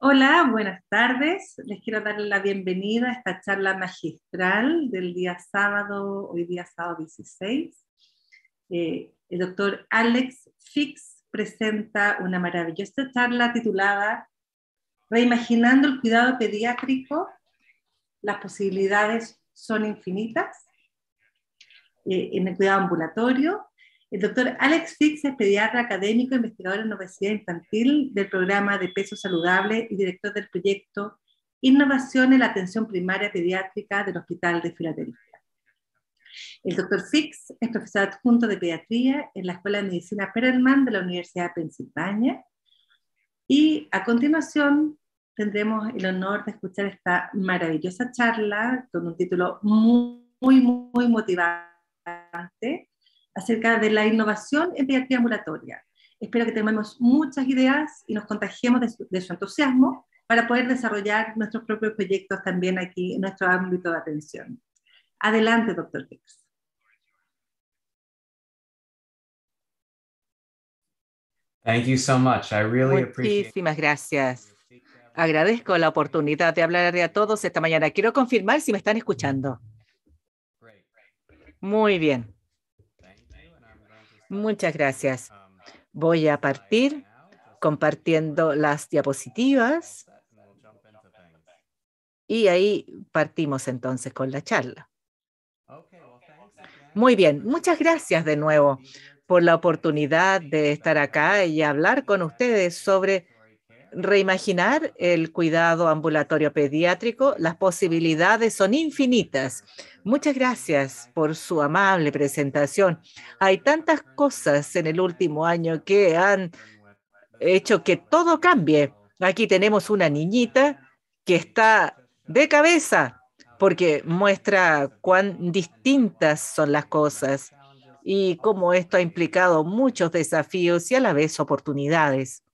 Hola, buenas tardes. Les quiero dar la bienvenida a esta charla magistral del día sábado, hoy día sábado 16. Eh, el doctor Alex Fix presenta una maravillosa charla titulada Reimaginando el cuidado pediátrico, las posibilidades son infinitas eh, en el cuidado ambulatorio el doctor Alex Fix es pediatra académico, investigador en obesidad infantil del programa de peso saludable y director del proyecto Innovación en la atención primaria pediátrica del Hospital de Filadelfia. El doctor Fix es profesor adjunto de pediatría en la Escuela de Medicina Perelman de la Universidad de Pensilvania. Y a continuación tendremos el honor de escuchar esta maravillosa charla con un título muy, muy, muy motivante acerca de la innovación en pediatría ambulatoria. Espero que tengamos muchas ideas y nos contagiemos de su, entusiasmo para poder desarrollar nuestros propios proyectos también aquí en nuestro ámbito de atención. Adelante, doctor Tex. Thank Muchísimas gracias. Agradezco la oportunidad de hablar a todos esta mañana. Quiero confirmar si me están escuchando. Muy bien. Muchas gracias. Um, Voy a partir compartiendo uh, las diapositivas y ahí partimos entonces con la charla. Muy bien, muchas gracias de nuevo por la oportunidad de estar acá y hablar con ustedes sobre reimaginar el cuidado ambulatorio pediátrico. Las posibilidades son infinitas. Muchas gracias por su amable presentación. Hay tantas cosas en el último año que han hecho que todo cambie. Aquí tenemos una niñita que está de cabeza porque muestra cuán distintas son las cosas y cómo esto ha implicado muchos desafíos y a la vez oportunidades.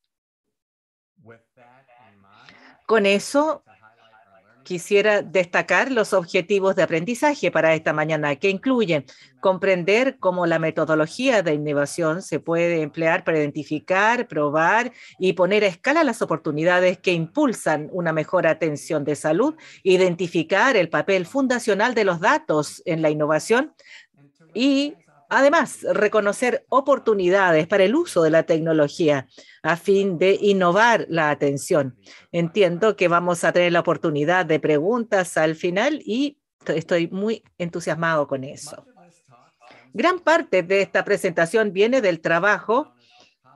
Con eso, quisiera destacar los objetivos de aprendizaje para esta mañana, que incluyen comprender cómo la metodología de innovación se puede emplear para identificar, probar y poner a escala las oportunidades que impulsan una mejor atención de salud, identificar el papel fundacional de los datos en la innovación y Además, reconocer oportunidades para el uso de la tecnología a fin de innovar la atención. Entiendo que vamos a tener la oportunidad de preguntas al final y estoy muy entusiasmado con eso. Gran parte de esta presentación viene del trabajo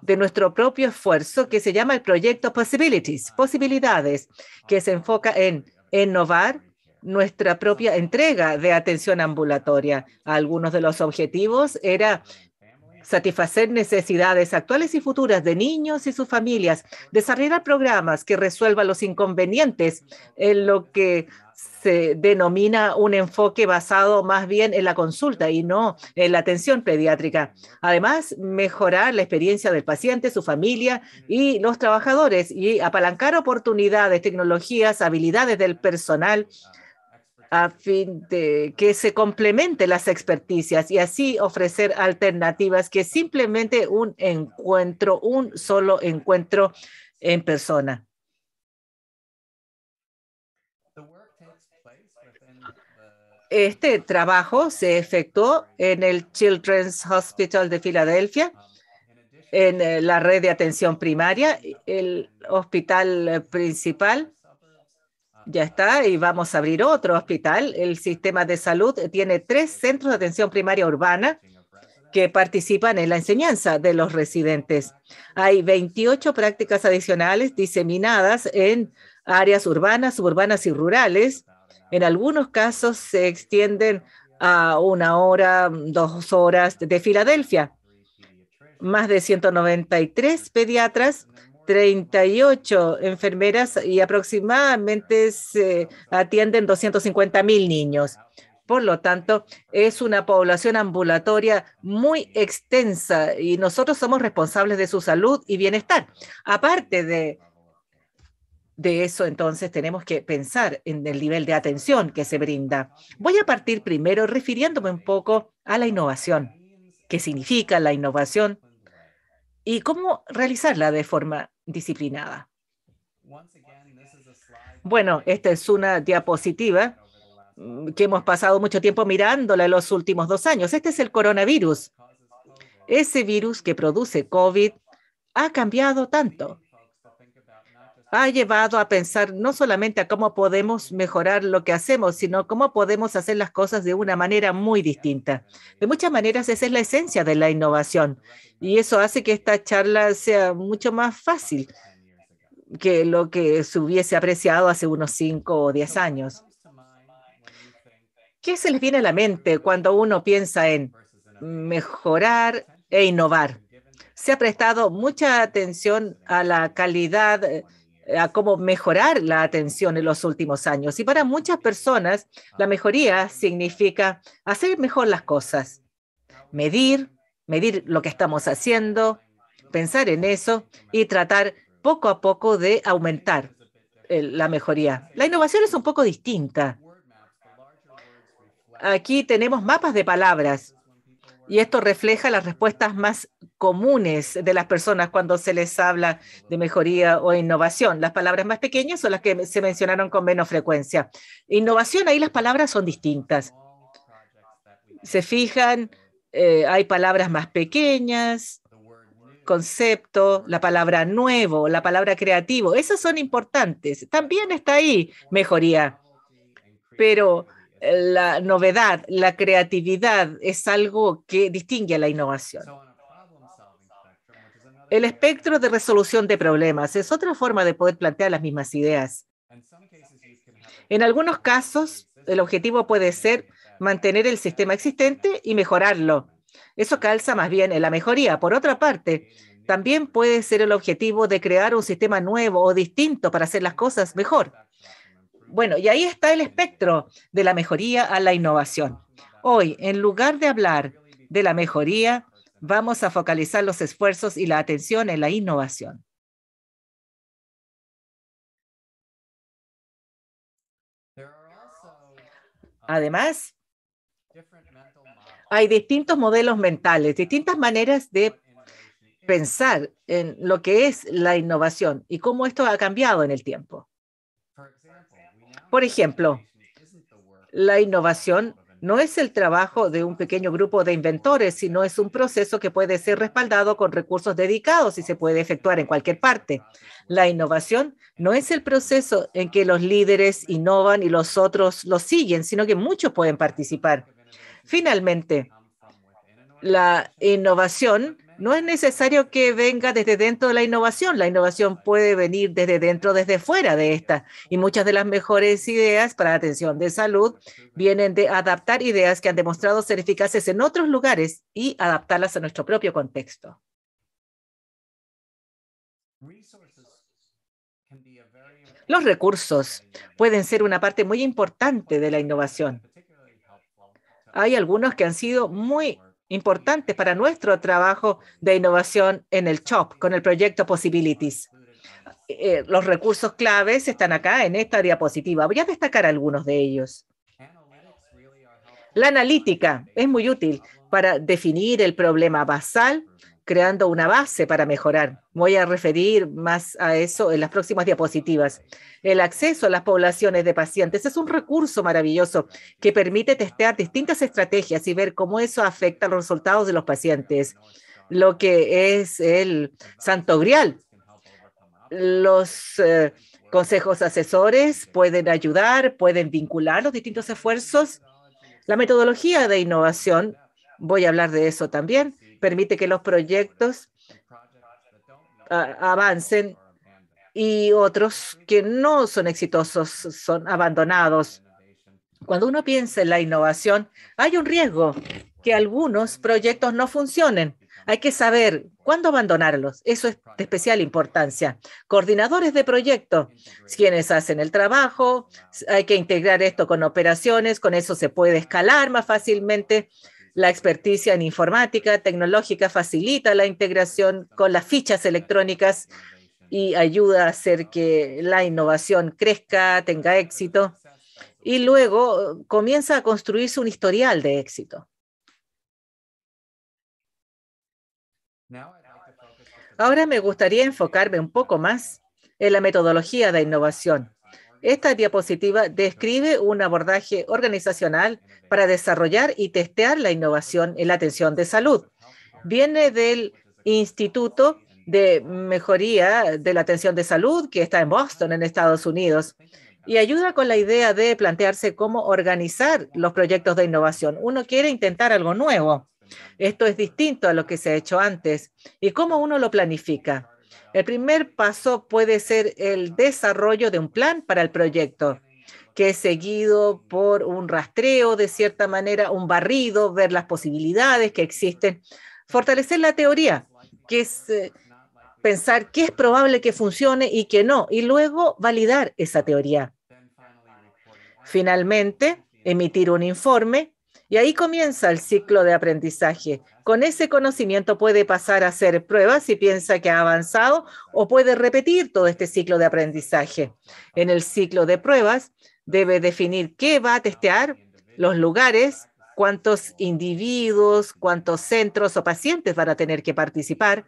de nuestro propio esfuerzo que se llama el proyecto Possibilities, Posibilidades, que se enfoca en innovar nuestra propia entrega de atención ambulatoria. Algunos de los objetivos era satisfacer necesidades actuales y futuras de niños y sus familias, desarrollar programas que resuelvan los inconvenientes en lo que se denomina un enfoque basado más bien en la consulta y no en la atención pediátrica. Además, mejorar la experiencia del paciente, su familia y los trabajadores y apalancar oportunidades, tecnologías, habilidades del personal a fin de que se complementen las experticias y así ofrecer alternativas que simplemente un encuentro, un solo encuentro en persona. Este trabajo se efectuó en el Children's Hospital de Filadelfia, en eh, la red de atención primaria, el hospital eh, principal ya está, y vamos a abrir otro hospital. El sistema de salud tiene tres centros de atención primaria urbana que participan en la enseñanza de los residentes. Hay 28 prácticas adicionales diseminadas en áreas urbanas, suburbanas y rurales. En algunos casos se extienden a una hora, dos horas de Filadelfia. Más de 193 pediatras 38 enfermeras y aproximadamente se atienden 250 mil niños. Por lo tanto, es una población ambulatoria muy extensa y nosotros somos responsables de su salud y bienestar. Aparte de, de eso, entonces, tenemos que pensar en el nivel de atención que se brinda. Voy a partir primero refiriéndome un poco a la innovación. ¿Qué significa la innovación? y cómo realizarla de forma disciplinada. Bueno, esta es una diapositiva mm, que hemos pasado mucho tiempo mirándola en los últimos dos años. Este es el coronavirus. Ese virus que produce COVID ha cambiado tanto ha llevado a pensar no solamente a cómo podemos mejorar lo que hacemos, sino cómo podemos hacer las cosas de una manera muy distinta. De muchas maneras, esa es la esencia de la innovación y eso hace que esta charla sea mucho más fácil que lo que se hubiese apreciado hace unos cinco o diez años. ¿Qué se les viene a la mente cuando uno piensa en mejorar e innovar? Se ha prestado mucha atención a la calidad eh, a cómo mejorar la atención en los últimos años. Y para muchas personas, la ah. mejoría significa hacer mejor las cosas, medir, medir lo que estamos haciendo, pensar en eso y tratar poco a poco de aumentar eh, la mejoría. La innovación es un poco distinta. Aquí tenemos mapas de palabras y esto refleja las respuestas más comunes de las personas cuando se les habla de mejoría o innovación. Las palabras más pequeñas son las que se mencionaron con menos frecuencia. Innovación, ahí las palabras son distintas. Se fijan, eh, hay palabras más pequeñas, concepto, la palabra nuevo, la palabra creativo. Esas son importantes. También está ahí mejoría. Pero la novedad, la creatividad es algo que distingue a la innovación. El espectro de resolución de problemas es otra forma de poder plantear las mismas ideas. En algunos casos, el objetivo puede ser mantener el sistema existente y mejorarlo. Eso calza más bien en la mejoría. Por otra parte, también puede ser el objetivo de crear un sistema nuevo o distinto para hacer las cosas mejor. Bueno, y ahí está el espectro de la mejoría a la innovación. Hoy, en lugar de hablar de la mejoría, vamos a focalizar los esfuerzos y la atención en la innovación. Además, hay distintos modelos mentales, distintas maneras de pensar en lo que es la innovación y cómo esto ha cambiado en el tiempo. Por ejemplo, la innovación no es el trabajo de un pequeño grupo de inventores, sino es un proceso que puede ser respaldado con recursos dedicados y se puede efectuar en cualquier parte. La innovación no es el proceso en que los líderes innovan y los otros lo siguen, sino que muchos pueden participar. Finalmente, la innovación no es necesario que venga desde dentro de la innovación. La innovación puede venir desde dentro, desde fuera de esta. Y muchas de las mejores ideas para atención de salud vienen de adaptar ideas que han demostrado ser eficaces en otros lugares y adaptarlas a nuestro propio contexto. Los recursos pueden ser una parte muy importante de la innovación. Hay algunos que han sido muy importantes para nuestro trabajo de innovación en el CHOP con el proyecto Possibilities. Eh, eh, los recursos claves están acá en esta diapositiva. Voy a destacar algunos de ellos. La analítica es muy útil para definir el problema basal creando una base para mejorar. Voy a referir más a eso en las próximas diapositivas. El acceso a las poblaciones de pacientes es un recurso maravilloso que permite testear distintas estrategias y ver cómo eso afecta a los resultados de los pacientes, lo que es el santo grial. Los eh, consejos asesores pueden ayudar, pueden vincular los distintos esfuerzos. La metodología de innovación, voy a hablar de eso también, permite que los proyectos avancen y otros que no son exitosos son abandonados. Cuando uno piensa en la innovación, hay un riesgo que algunos proyectos no funcionen. Hay que saber cuándo abandonarlos. Eso es de especial importancia. Coordinadores de proyectos, quienes hacen el trabajo, hay que integrar esto con operaciones, con eso se puede escalar más fácilmente la experticia en informática tecnológica facilita la integración con las fichas electrónicas y ayuda a hacer que la innovación crezca, tenga éxito y luego eh, comienza a construirse un historial de éxito. Ahora me gustaría enfocarme un poco más en la metodología de innovación esta diapositiva describe un abordaje organizacional para desarrollar y testear la innovación en la atención de salud. Viene del Instituto de Mejoría de la Atención de Salud, que está en Boston, en Estados Unidos, y ayuda con la idea de plantearse cómo organizar los proyectos de innovación. Uno quiere intentar algo nuevo. Esto es distinto a lo que se ha hecho antes. ¿Y cómo uno lo planifica? El primer paso puede ser el desarrollo de un plan para el proyecto, que es seguido por un rastreo, de cierta manera, un barrido, ver las posibilidades que existen, fortalecer la teoría, que es eh, pensar qué es probable que funcione y qué no, y luego validar esa teoría. Finalmente, emitir un informe y ahí comienza el ciclo de aprendizaje. Con ese conocimiento puede pasar a hacer pruebas si piensa que ha avanzado o puede repetir todo este ciclo de aprendizaje. En el ciclo de pruebas debe definir qué va a testear, los lugares, cuántos individuos, cuántos centros o pacientes van a tener que participar.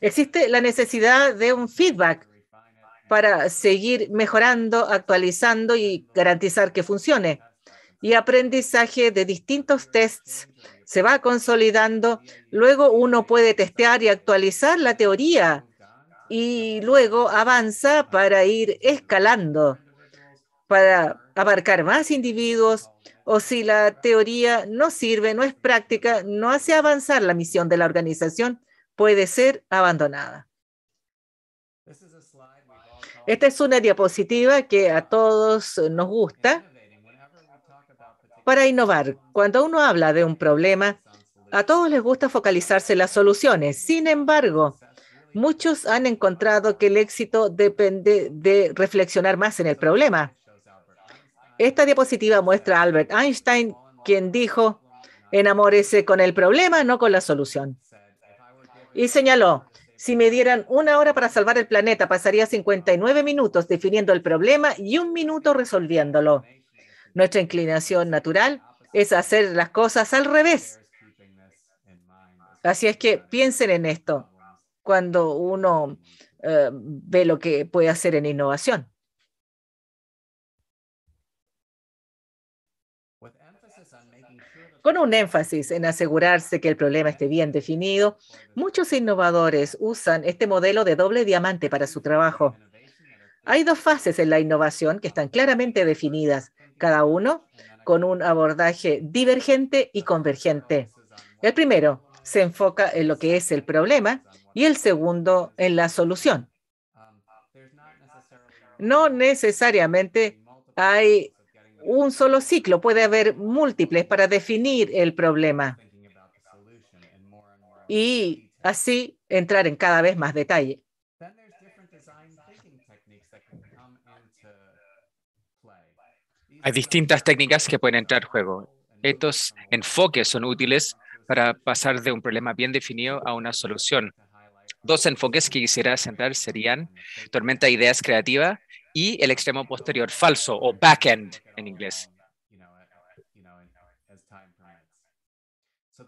Existe la necesidad de un feedback para seguir mejorando, actualizando y garantizar que funcione y aprendizaje de distintos tests se va consolidando. Luego uno puede testear y actualizar la teoría y luego avanza para ir escalando, para abarcar más individuos o si la teoría no sirve, no es práctica, no hace avanzar la misión de la organización, puede ser abandonada. Esta es una diapositiva que a todos nos gusta para innovar. Cuando uno habla de un problema, a todos les gusta focalizarse en las soluciones. Sin embargo, muchos han encontrado que el éxito depende de reflexionar más en el problema. Esta diapositiva muestra a Albert Einstein, quien dijo, enamórese con el problema, no con la solución. Y señaló, si me dieran una hora para salvar el planeta, pasaría 59 minutos definiendo el problema y un minuto resolviéndolo. Nuestra inclinación natural es hacer las cosas al revés. Así es que piensen en esto cuando uno eh, ve lo que puede hacer en innovación. Con un énfasis en asegurarse que el problema esté bien definido, muchos innovadores usan este modelo de doble diamante para su trabajo. Hay dos fases en la innovación que están claramente definidas cada uno, con un abordaje divergente y convergente. El primero se enfoca en lo que es el problema y el segundo en la solución. No necesariamente hay un solo ciclo, puede haber múltiples para definir el problema y así entrar en cada vez más detalle. Hay distintas técnicas que pueden entrar en juego. Estos enfoques son útiles para pasar de un problema bien definido a una solución. Dos enfoques que quisiera centrar serían tormenta de ideas creativa y el extremo posterior falso o back-end en inglés.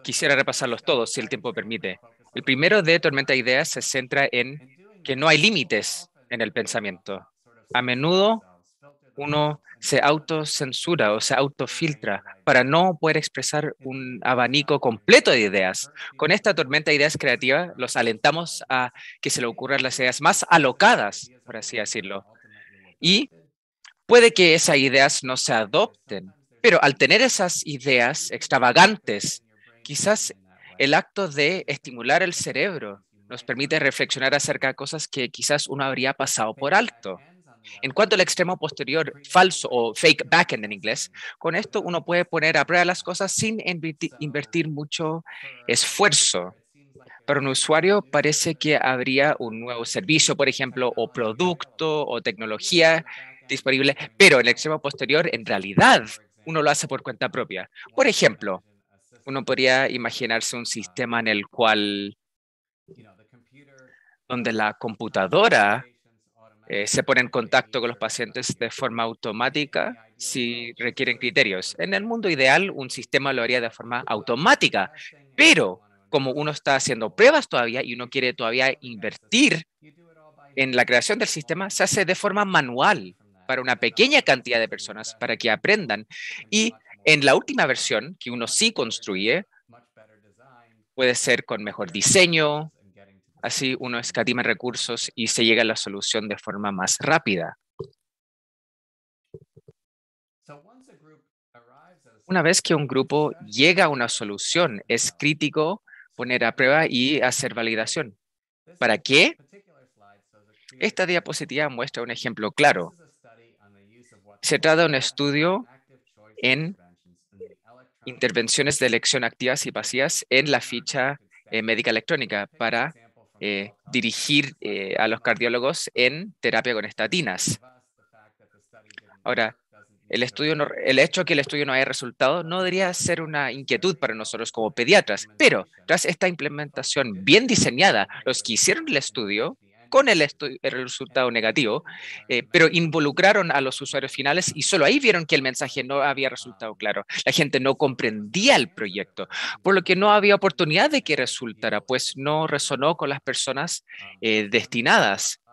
Quisiera repasarlos todos si el tiempo permite. El primero de tormenta de ideas se centra en que no hay límites en el pensamiento. A menudo uno se autocensura o se autofiltra para no poder expresar un abanico completo de ideas. Con esta tormenta de ideas creativas los alentamos a que se le ocurran las ideas más alocadas, por así decirlo. Y puede que esas ideas no se adopten, pero al tener esas ideas extravagantes, quizás el acto de estimular el cerebro nos permite reflexionar acerca de cosas que quizás uno habría pasado por alto. En cuanto al extremo posterior falso o fake backend en inglés, con esto uno puede poner a prueba las cosas sin invertir mucho esfuerzo. Para un usuario parece que habría un nuevo servicio, por ejemplo, o producto o tecnología disponible, pero el extremo posterior en realidad uno lo hace por cuenta propia. Por ejemplo, uno podría imaginarse un sistema en el cual donde la computadora eh, se pone en contacto con los pacientes de forma automática si requieren criterios. En el mundo ideal, un sistema lo haría de forma automática, pero como uno está haciendo pruebas todavía y uno quiere todavía invertir en la creación del sistema, se hace de forma manual para una pequeña cantidad de personas para que aprendan. Y en la última versión, que uno sí construye, puede ser con mejor diseño, Así uno escatima recursos y se llega a la solución de forma más rápida. Una vez que un grupo llega a una solución, es crítico poner a prueba y hacer validación. ¿Para qué? Esta diapositiva muestra un ejemplo claro. Se trata de un estudio en intervenciones de elección activas y pasivas en la ficha eh, médica electrónica para eh, dirigir eh, a los cardiólogos en terapia con estatinas. Ahora, el, estudio el hecho que el estudio no haya resultado no debería ser una inquietud para nosotros como pediatras, pero tras esta implementación bien diseñada, los que hicieron el estudio con el, resultado negativo, eh, pero involucraron a los usuarios finales y solo ahí vieron que el mensaje no había resultado ah. claro. La gente no comprendía el proyecto, por lo que no había oportunidad de que resultara, pues no resonó con las personas ah. eh, destinadas. Ah,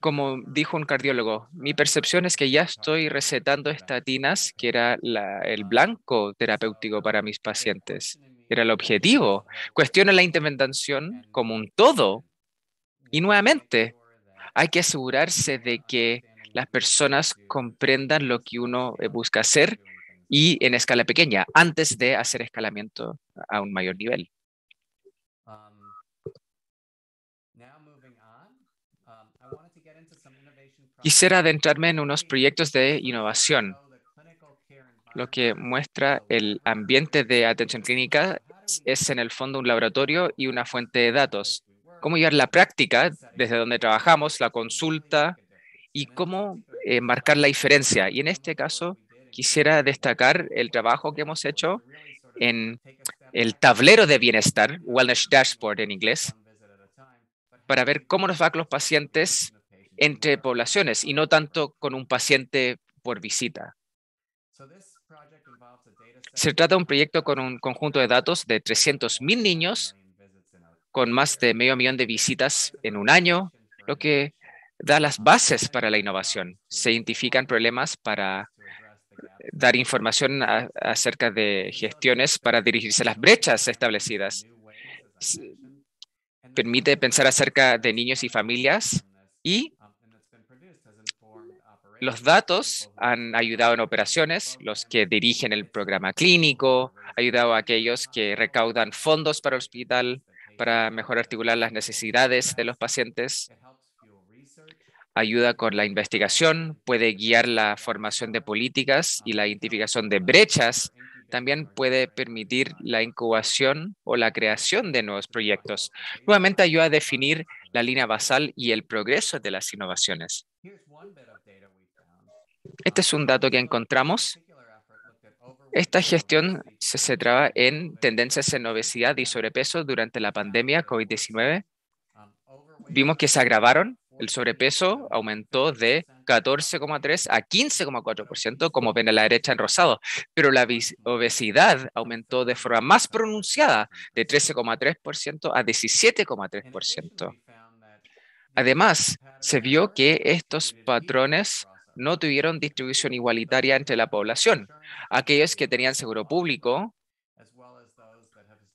como dijo un cardiólogo, mi percepción es que ya estoy recetando estatinas, que era el blanco terapéutico para mis pacientes. Era el objetivo. Cuestiona la intervención como un todo, y nuevamente, hay que asegurarse de que las personas comprendan lo que uno eh, busca hacer y en escala pequeña, antes de hacer escalamiento a un mayor nivel. Quisiera adentrarme en unos proyectos de innovación, lo que muestra el ambiente de atención clínica es en el fondo un laboratorio y una fuente de datos cómo llevar la práctica desde donde trabajamos, la consulta y cómo eh, marcar la diferencia. Y en este caso quisiera destacar el trabajo que hemos hecho en el tablero de bienestar, Wellness Dashboard en inglés, para ver cómo nos va con los pacientes entre poblaciones y no tanto con un paciente por visita. Se trata de un proyecto con un conjunto de datos de 300.000 niños con más de medio millón de visitas en un año, lo que da las bases para la innovación. Se identifican problemas para dar información acerca de gestiones para dirigirse a las brechas establecidas. Permite pensar acerca de niños y familias y los datos han ayudado en operaciones, los que dirigen el programa clínico, ayudado a aquellos que recaudan fondos para el hospital, para mejor articular las necesidades de los pacientes, ayuda con la investigación, puede guiar la formación de políticas y la identificación de brechas, también puede permitir la incubación o la creación de nuevos proyectos. Nuevamente ayuda a definir la línea basal y el progreso de las innovaciones. Este es un dato que encontramos esta gestión se centraba en tendencias en obesidad y sobrepeso durante la pandemia COVID-19. Vimos que se agravaron, el sobrepeso aumentó de 14,3 a 15,4%, como ven a la derecha en rosado, pero la obesidad aumentó de forma más pronunciada, de 13,3% a 17,3%. Además, se vio que estos patrones no tuvieron distribución igualitaria entre la población, aquellos que tenían seguro público,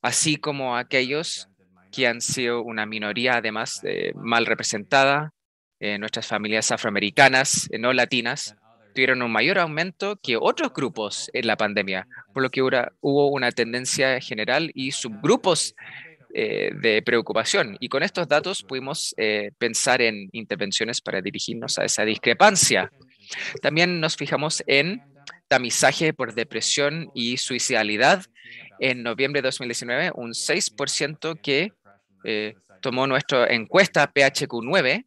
así como aquellos que han sido una minoría además mal representada, en eh, nuestras familias afroamericanas, eh, no latinas, tuvieron un mayor aumento que otros grupos en la pandemia, por lo que hubo una tendencia general y uh, subgrupos eh, de preocupación. Y con estos datos pudimos pensar en intervenciones para dirigirnos a esa discrepancia. También nos fijamos en tamizaje por depresión y suicidalidad en noviembre de 2019, un 6% que eh, tomó nuestra encuesta PHQ9,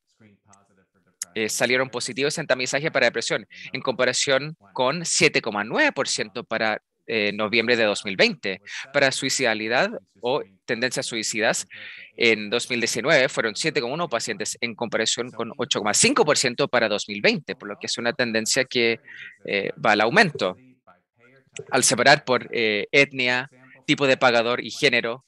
eh, salieron positivos en tamizaje para depresión, en comparación con 7,9% para eh, noviembre de 2020. Para suicidalidad o tendencias suicidas, en 2019 fueron 7,1 pacientes en comparación con 8,5% para 2020, por lo que es una tendencia que eh, va al aumento. Al separar por eh, etnia, tipo de pagador y género,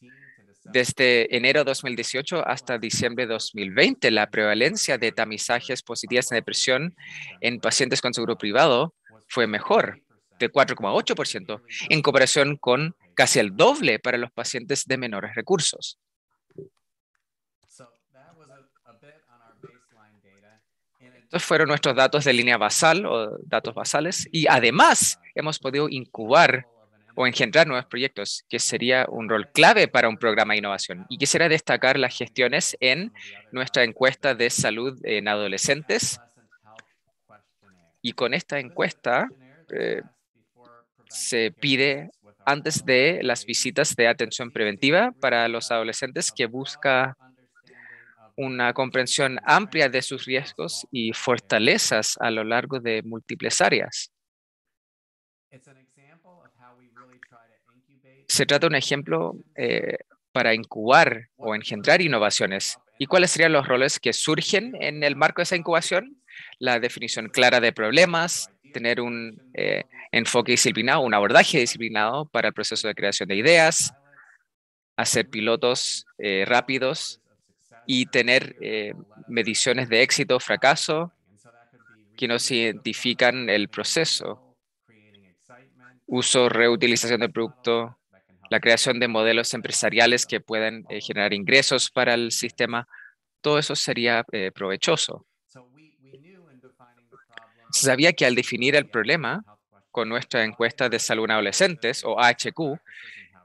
desde enero de 2018 hasta diciembre de 2020, la prevalencia de tamizajes positivas en depresión en pacientes con seguro privado fue mejor, de este, 4,8%, en comparación con casi el doble para los pacientes de menores recursos. Estos fueron nuestros datos de línea basal o datos basales y además hemos podido incubar o engendrar nuevos proyectos, que sería un rol clave para un programa de innovación. Y quisiera destacar las gestiones en nuestra encuesta de salud en adolescentes. Y con esta encuesta eh, se pide antes de las visitas de atención preventiva para los adolescentes que busca una comprensión amplia de sus riesgos y fortalezas a lo largo de múltiples áreas. Se trata de un ejemplo eh, para incubar o engendrar innovaciones. ¿Y cuáles serían los roles que surgen en el marco de esa incubación? La definición clara de problemas, tener un eh, enfoque disciplinado, un abordaje disciplinado para el proceso de creación de ideas, hacer pilotos eh, rápidos y tener eh, mediciones de éxito, fracaso, que nos identifican el proceso, uso, reutilización del producto, la creación de modelos empresariales que puedan generar ingresos para el sistema, todo eso sería provechoso. Se sabía que al definir el problema con nuestra encuesta de salud en adolescentes o AHQ,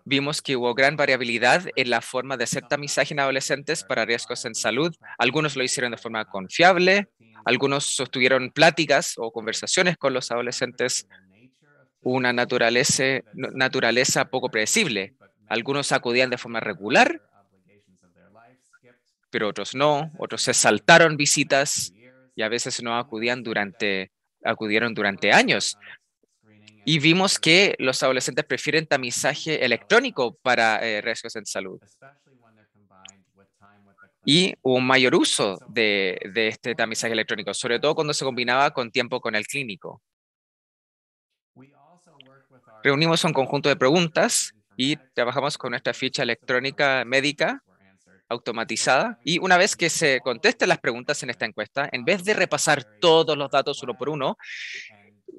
vimos que hubo gran variabilidad en la forma de hacer tamizaje en adolescentes para riesgos en salud. Algunos lo hicieron de forma confiable, algunos sostuvieron pláticas o conversaciones con los adolescentes, una naturaleza, naturaleza poco predecible. Algunos acudían de forma regular, pero otros no, otros se saltaron visitas y a veces no acudían durante acudieron durante años. Y vimos que los adolescentes prefieren tamizaje electrónico para eh, riesgos en salud. Y un mayor uso de, de este tamizaje electrónico, sobre todo cuando se combinaba con tiempo con el clínico. Reunimos un conjunto de preguntas y trabajamos con nuestra ficha electrónica médica automatizada. Y una vez que se contestan las preguntas en esta encuesta, en vez de repasar todos los datos uno por uno,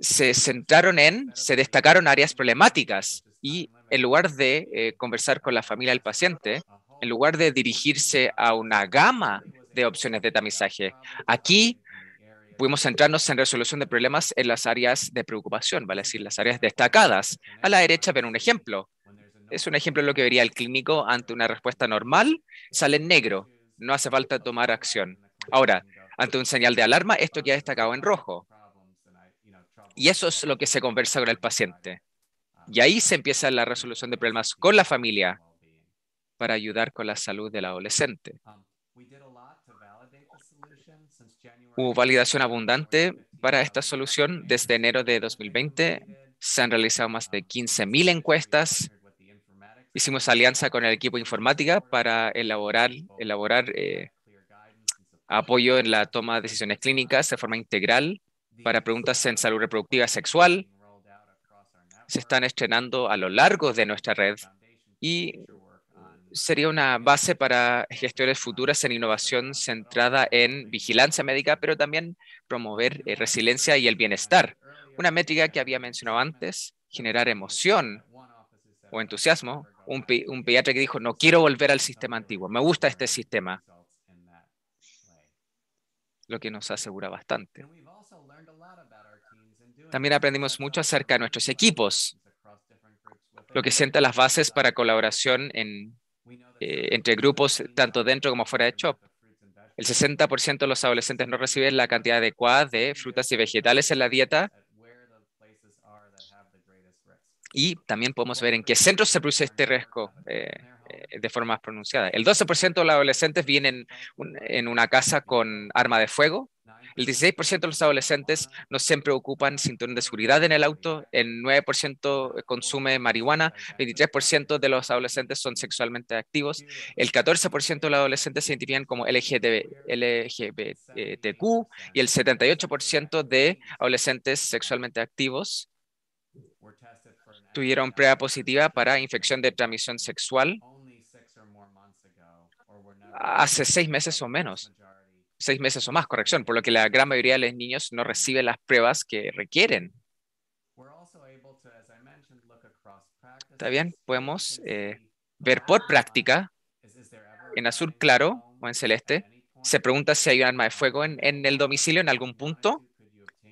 se centraron en, se destacaron áreas problemáticas y en lugar de eh, conversar con la familia del paciente, en lugar de dirigirse a una gama de opciones de tamizaje, aquí pudimos centrarnos en resolución de problemas en las áreas de preocupación, vale decir, las áreas destacadas. A la derecha ven un ejemplo, es un ejemplo de lo que vería el clínico ante una respuesta normal, sale en negro, no hace falta tomar acción. Ahora, ante un señal de alarma, esto queda destacado en rojo. Y eso es lo que se conversa con el paciente. Y ahí se empieza la resolución de problemas con la familia para ayudar con la salud del adolescente. Hubo validación abundante para esta solución desde enero de 2020. Se han realizado más de 15.000 encuestas hicimos alianza con el equipo informática para elaborar, elaborar eh, apoyo en la toma de decisiones clínicas de forma integral para preguntas en salud reproductiva sexual. Se están estrenando a lo largo de nuestra red y sería una base para gestiones futuras en innovación centrada en vigilancia médica, pero también promover eh, resiliencia y el bienestar. Una métrica que había mencionado antes, generar emoción o entusiasmo un, un pediatra que dijo, no quiero volver al sistema antiguo, me gusta este sistema, lo que nos asegura bastante. También aprendimos mucho acerca de nuestros equipos, lo que sienta las bases para colaboración eh, entre grupos tanto dentro como fuera de CHOP. El 60% de los adolescentes no reciben la cantidad adecuada de frutas y vegetales en la dieta y también podemos ver en qué centros se produce este riesgo eh, eh, de forma más pronunciada. El 12% de los adolescentes vienen en una casa con arma de fuego. El 16% de los adolescentes no siempre ocupan cinturón de seguridad en el auto. El 9% consume marihuana. El 23% de los adolescentes son sexualmente activos. El 14% de los adolescentes se identifican como LGBTQ y el 78% de adolescentes sexualmente activos tuvieron prueba positiva para infección de transmisión sexual hace seis meses o menos, seis meses o más, corrección, por lo que la gran mayoría de los niños no reciben las pruebas que requieren. Está bien, podemos eh, ver por práctica, en azul claro o en celeste, se pregunta si hay un arma de fuego en, en el domicilio en algún punto,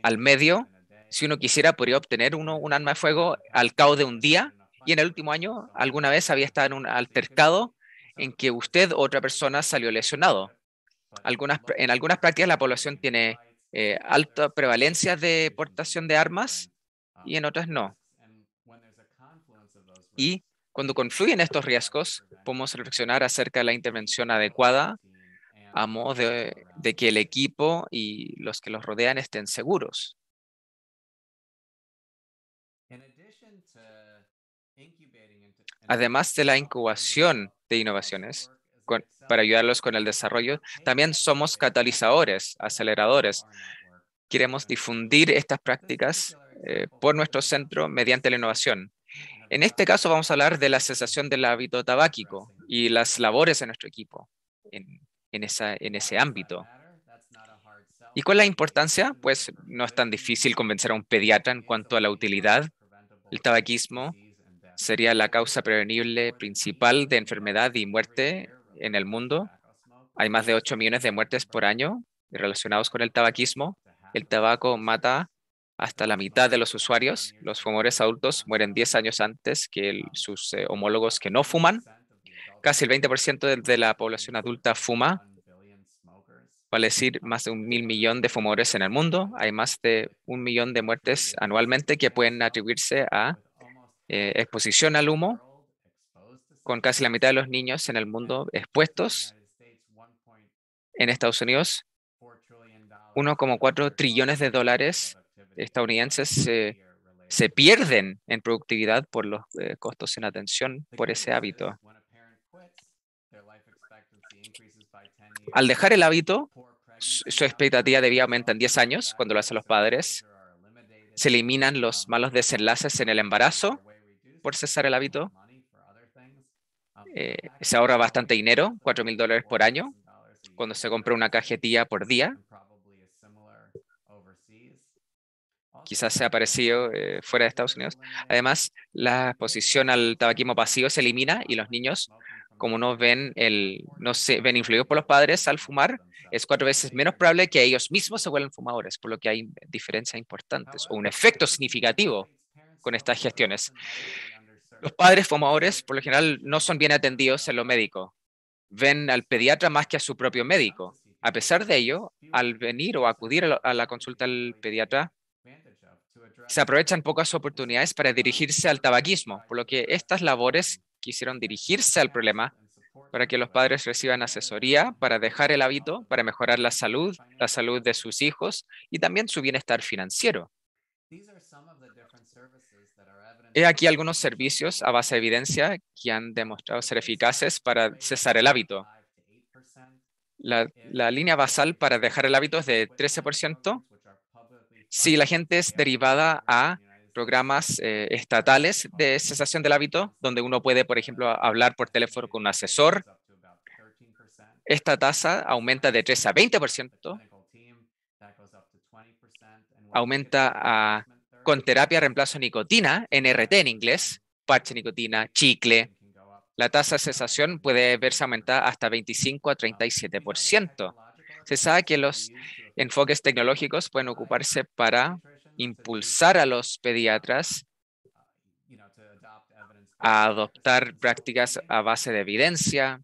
al medio, si uno quisiera, podría obtener uno un arma de fuego al cabo de un día. Y en el último año, alguna vez había estado en un altercado en que usted o otra persona salió lesionado. en algunas prácticas la población tiene eh, alta prevalencia de portación de armas y en otras no. Y cuando confluyen estos riesgos, podemos reflexionar acerca de la intervención adecuada a modo de que el equipo y los que los rodean estén seguros. además de la incubación de innovaciones para ayudarlos con el desarrollo, también somos catalizadores, aceleradores. Queremos difundir estas prácticas eh, por nuestro centro mediante la innovación. En este caso vamos a hablar de la cesación del hábito tabáquico y las labores de nuestro equipo en, ese ámbito. ¿Y cuál es la importancia? Pues no es tan difícil convencer a un pediatra en cuanto a la utilidad. del tabaquismo sería la causa prevenible principal de enfermedad y muerte en el mundo. Hay más de 8 millones de muertes por año relacionados con el tabaquismo. El tabaco mata hasta la mitad de los usuarios. Los fumadores adultos mueren 10 años antes que sus eh, homólogos que no fuman. Casi el 20% de, la población adulta fuma, vale decir más de un mil millón de fumadores en el mundo. Hay más de un millón de muertes anualmente que pueden atribuirse a eh, exposición al humo, con casi la mitad de los niños en el mundo expuestos. En Estados Unidos, 1,4 trillones de dólares estadounidenses eh, se pierden en productividad por los eh, costos en atención por ese hábito. Al dejar el hábito, su expectativa de vida aumenta en 10 años cuando lo hacen los padres. Se eliminan los malos desenlaces en el embarazo por cesar el hábito. Eh, se ahorra bastante dinero, 4 mil dólares por año, cuando se compra una cajetilla por día. Quizás sea parecido eh, fuera de Estados Unidos. Además, la exposición al tabaquismo pasivo se elimina y los niños, como no ven el, no se ven influidos por los padres al fumar, es cuatro veces menos probable que ellos mismos se vuelvan fumadores, por lo que hay diferencias importantes o un efecto significativo con estas gestiones. Los padres fumadores por lo general no son bien atendidos en lo médico. Ven al pediatra más que a su propio médico. A pesar de ello, al venir o acudir a la consulta del pediatra, se aprovechan pocas oportunidades para dirigirse al tabaquismo, por lo que estas labores quisieron dirigirse al problema para que los padres reciban asesoría para dejar el hábito, para mejorar la salud, la salud de sus hijos y también su bienestar financiero. He aquí algunos servicios a base de evidencia que han demostrado ser eficaces para cesar el hábito. La, línea basal para dejar el hábito es de 13% si la gente es derivada a programas eh, estatales de cesación del hábito, donde uno puede, por ejemplo, hablar por teléfono con un asesor. Esta tasa aumenta de 3 a 20%, aumenta a con terapia reemplazo nicotina, NRT en inglés, parche nicotina, chicle. La tasa de cesación puede verse aumentada hasta 25 a 37%. Se sabe que los enfoques tecnológicos pueden ocuparse para impulsar a los pediatras a adoptar prácticas a base de evidencia,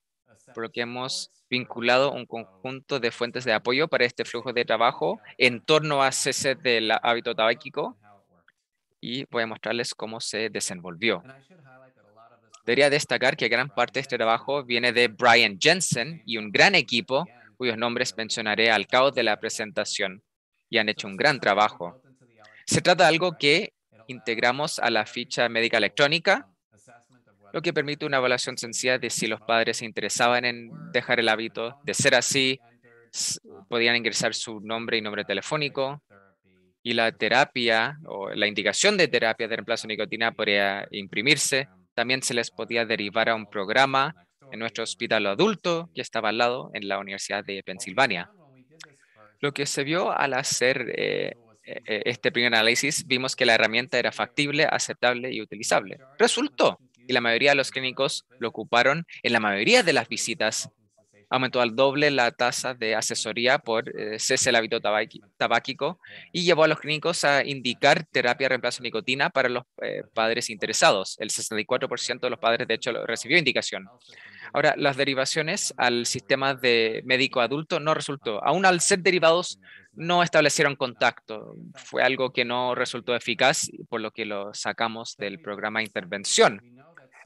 por lo que hemos vinculado un conjunto de fuentes de apoyo para este flujo de trabajo en torno a cese del hábito tabáquico y voy a mostrarles cómo se desenvolvió. Debería destacar que gran parte de este trabajo viene de Brian Jensen y un gran equipo cuyos nombres mencionaré al cabo de la presentación y han hecho un gran trabajo. Se trata de algo que integramos a la ficha médica electrónica, um, lo que permite una evaluación sencilla de si los padres se interesaban en dejar el hábito. De ser así, um, podían ingresar su nombre y nombre telefónico, y la terapia o la indicación de terapia de reemplazo de nicotina podría imprimirse. También se les podía derivar a un programa en nuestro hospital adulto que estaba al lado en la Universidad de Pensilvania. Lo que se vio al hacer eh, eh, eh, este primer análisis, vimos que la herramienta era factible, aceptable y utilizable. Resultó, y la mayoría de los clínicos lo ocuparon en la mayoría de las visitas aumentó al doble la tasa de asesoría por eh, cese del hábito tabáquico y llevó a los clínicos a indicar terapia de reemplazo de nicotina para los eh, padres interesados. El 64% de los padres, de hecho, recibió indicación. Ahora, las derivaciones al sistema de médico adulto no resultó. Aún al ser derivados, no establecieron contacto. Fue algo que no resultó eficaz, por lo que lo sacamos del programa de intervención.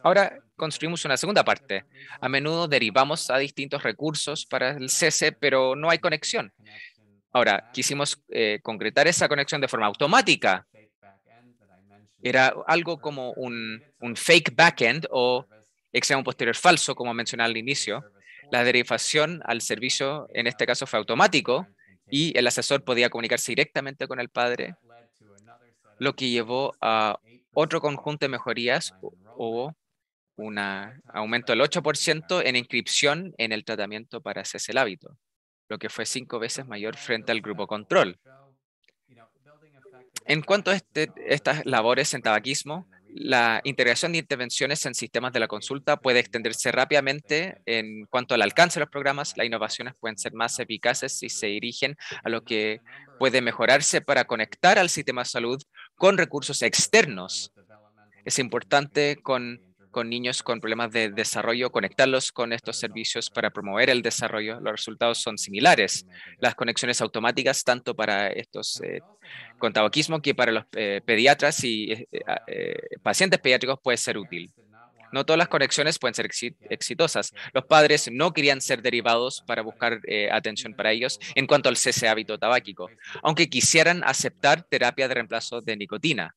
Ahora construimos una segunda parte. A menudo derivamos a distintos recursos para el cese, pero no hay conexión. Ahora, quisimos eh, concretar esa conexión de forma automática. Era algo como un, fake backend o examen posterior falso, como mencioné al inicio. La derivación al servicio, en este caso, fue automático y el asesor podía comunicarse directamente con el padre, lo que llevó a otro conjunto de mejorías o un aumento del 8% en inscripción en el tratamiento para cese el hábito, lo que fue cinco veces mayor frente al grupo control. En cuanto a este, estas labores en tabaquismo, la integración de intervenciones en sistemas de la consulta puede extenderse rápidamente en cuanto al alcance de los programas. Las innovaciones pueden ser más eficaces si se dirigen a lo que puede mejorarse para conectar al sistema de salud con recursos externos. Es importante con con niños con problemas de desarrollo, conectarlos con estos servicios para promover el desarrollo. Los resultados son similares. Las conexiones automáticas, tanto para estos eh, con tabaquismo que para los eh, pediatras y eh, pacientes pediátricos, puede ser útil. No todas las conexiones pueden ser exitosas. Los padres no querían ser derivados para buscar atención para ellos en cuanto al cese hábito tabáquico, aunque quisieran aceptar terapia de reemplazo de nicotina.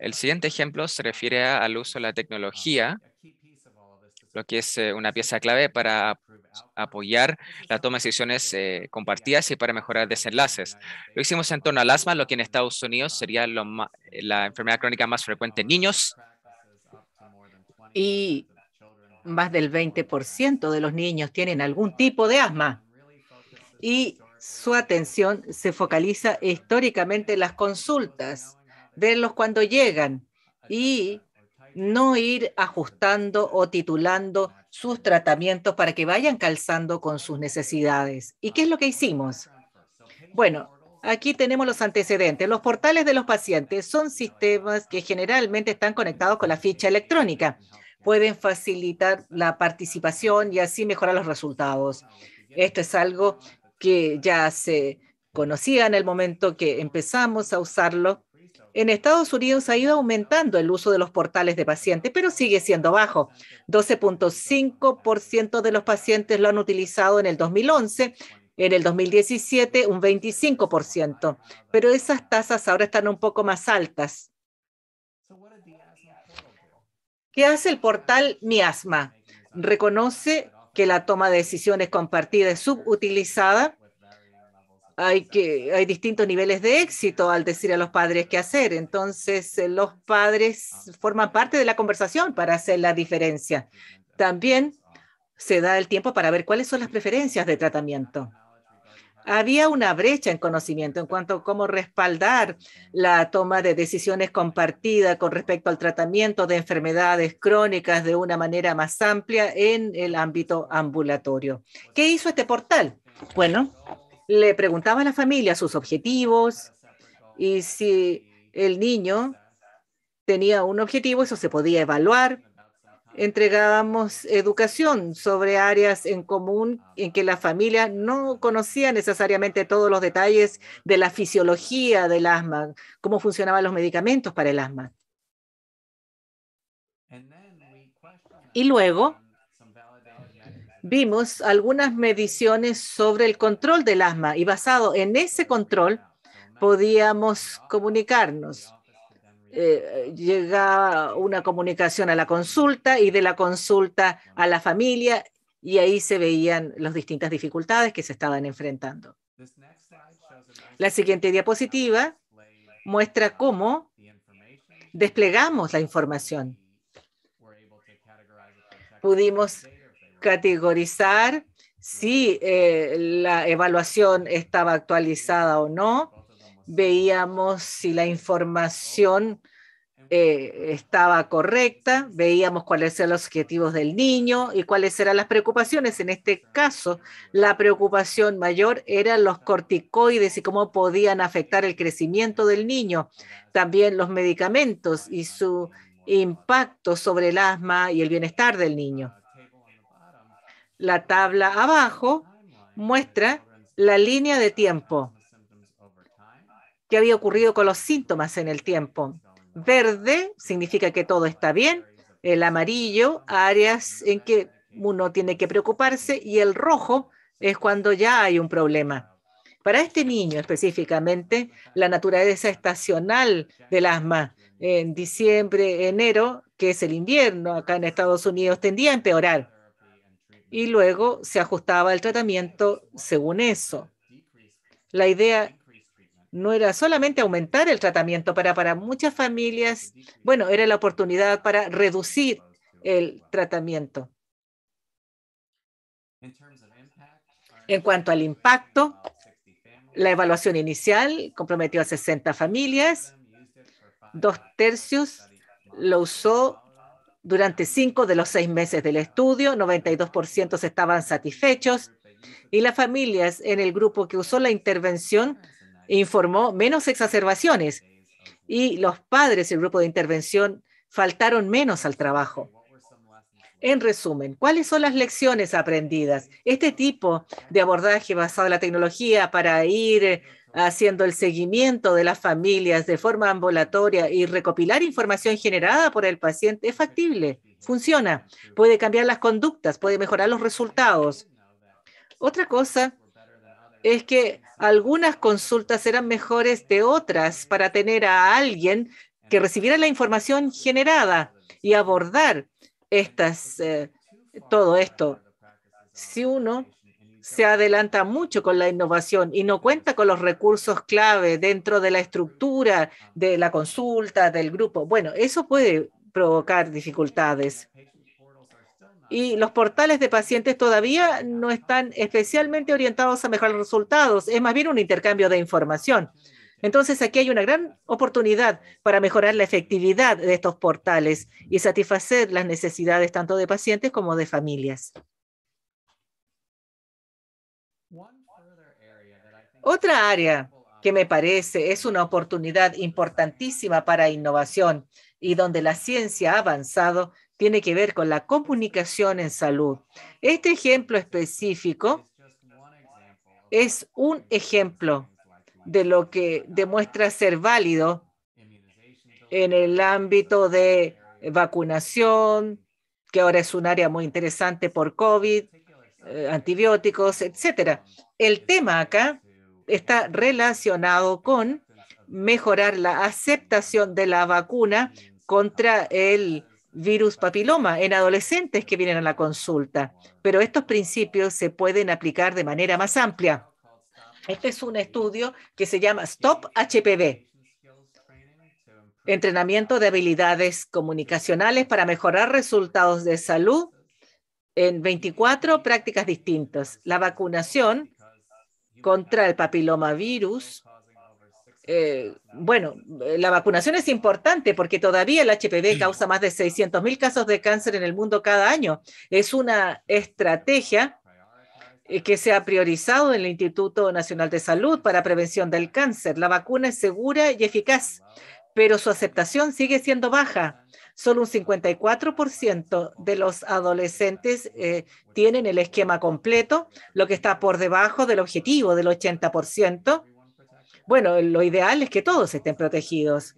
El siguiente ejemplo se refiere al uso de la tecnología, um, lo que es eh, una pieza clave para apoyar la toma de decisiones eh, compartidas y para mejorar desenlaces. Lo hicimos en torno al asma, lo que en Estados Unidos sería eh, la enfermedad crónica más frecuente en niños. Y más del 20% de los niños tienen algún tipo de um, asma. Y su atención se focaliza históricamente en las consultas, verlos cuando llegan y no ir ajustando o titulando sus tratamientos para que vayan calzando con sus necesidades. ¿Y qué es lo que hicimos? Bueno, aquí tenemos los antecedentes. Los portales de los pacientes son sistemas que generalmente están conectados con la ficha electrónica. Pueden facilitar la participación y así mejorar los resultados. Esto es algo que ya se conocía en el momento que empezamos a usarlo, en Estados Unidos ha ido aumentando el uso de los portales de pacientes, pero sigue siendo bajo. 12.5% de los pacientes lo han utilizado en el 2011, en el 2017 un 25%, pero esas tasas ahora están un poco más altas. ¿Qué hace el portal Miasma? Reconoce que la toma de decisiones compartida es subutilizada. Hay, que, hay distintos niveles de éxito al decir a los padres qué hacer. Entonces, eh, los padres forman parte de la conversación para hacer la diferencia. También se da el tiempo para ver cuáles son las preferencias de tratamiento había una brecha en conocimiento en cuanto a cómo respaldar la toma de decisiones compartida con respecto al tratamiento de enfermedades crónicas de una manera más amplia en el ámbito ambulatorio. ¿Qué hizo este portal? Bueno, le preguntaba a la familia sus objetivos y si el niño tenía un objetivo, eso se podía evaluar entregábamos educación sobre áreas en común en que la familia no conocía necesariamente todos los detalles de la fisiología del asma, cómo funcionaban los medicamentos para el asma. Y luego vimos algunas mediciones sobre el control del asma y basado en ese control podíamos comunicarnos eh, llega una comunicación a la consulta y de la consulta a la familia y ahí se veían las distintas dificultades que se estaban enfrentando. La siguiente diapositiva muestra cómo desplegamos la información. Pudimos categorizar si eh, la evaluación estaba actualizada o no veíamos si la información eh, estaba correcta, veíamos cuáles eran los objetivos del niño y cuáles eran las preocupaciones. En este caso, la preocupación mayor eran los corticoides y cómo podían afectar el crecimiento del niño, también los medicamentos y su impacto sobre el asma y el bienestar del niño. La tabla abajo muestra la línea de tiempo qué había ocurrido con los síntomas en el tiempo. Verde significa que todo está bien, el amarillo, áreas en que uno tiene que preocuparse, y el rojo es cuando ya hay un problema. Para este niño específicamente, la naturaleza estacional del asma en diciembre, enero, que es el invierno acá en Estados Unidos, tendía a empeorar. Y luego se ajustaba el tratamiento según eso. La idea no era solamente aumentar el tratamiento, para, para muchas familias, bueno, era la oportunidad para reducir el tratamiento. En cuanto al impacto, la evaluación inicial comprometió a 60 familias, dos tercios lo usó durante cinco de los seis meses del estudio, 92% estaban satisfechos y las familias en el grupo que usó la intervención informó menos exacerbaciones y los padres del grupo de intervención faltaron menos al trabajo. En resumen, ¿cuáles son las lecciones aprendidas? Este tipo de abordaje basado en la tecnología para ir haciendo el seguimiento de las familias de forma ambulatoria y recopilar información generada por el paciente es factible, funciona, puede cambiar las conductas, puede mejorar los resultados. Otra cosa es que algunas consultas eran mejores de otras para tener a alguien que recibiera la información generada y abordar estas, eh, todo esto. Si uno se adelanta mucho con la innovación y no cuenta con los recursos clave dentro de la estructura de la consulta, del grupo, bueno, eso puede provocar dificultades y los portales de pacientes todavía no están especialmente orientados a mejorar los resultados, es más bien un intercambio de información. Entonces, aquí hay una gran oportunidad para mejorar la efectividad de estos portales y satisfacer las necesidades tanto de pacientes como de familias. Otra área que me parece es una oportunidad importantísima para innovación y donde la ciencia ha avanzado tiene que ver con la comunicación en salud. Este ejemplo específico es un ejemplo de lo que demuestra ser válido en el ámbito de vacunación, que ahora es un área muy interesante por COVID, eh, antibióticos, etcétera. El tema acá está relacionado con mejorar la aceptación de la vacuna contra el virus papiloma en adolescentes que vienen a la consulta, pero estos principios se pueden aplicar de manera más amplia. Este es un estudio que se llama Stop HPV, entrenamiento de habilidades comunicacionales para mejorar resultados de salud en 24 prácticas distintas. La vacunación contra el papiloma virus, eh, bueno, la vacunación es importante porque todavía el HPV causa más de 600.000 casos de cáncer en el mundo cada año. Es una estrategia eh, que se ha priorizado en el Instituto Nacional de Salud para Prevención del Cáncer. La vacuna es segura y eficaz, pero su aceptación sigue siendo baja. Solo un 54% de los adolescentes eh, tienen el esquema completo, lo que está por debajo del objetivo del 80% bueno, lo ideal es que todos estén protegidos.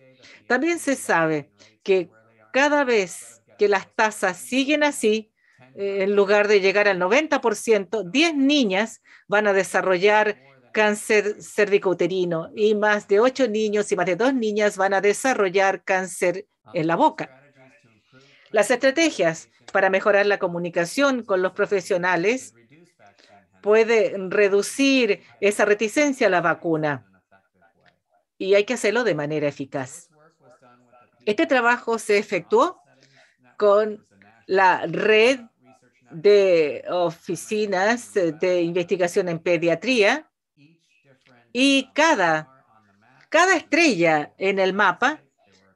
También se sabe que cada vez que las tasas siguen así, eh, en lugar de llegar al 90%, 10 niñas van a desarrollar cáncer cervicouterino y más de 8 niños y más de 2 niñas van a desarrollar cáncer en la boca. Las estrategias para mejorar la comunicación con los profesionales pueden reducir esa reticencia a la vacuna y hay que hacerlo de manera eficaz. Este trabajo se efectuó con la red de oficinas eh, de investigación en pediatría y cada, cada estrella en el mapa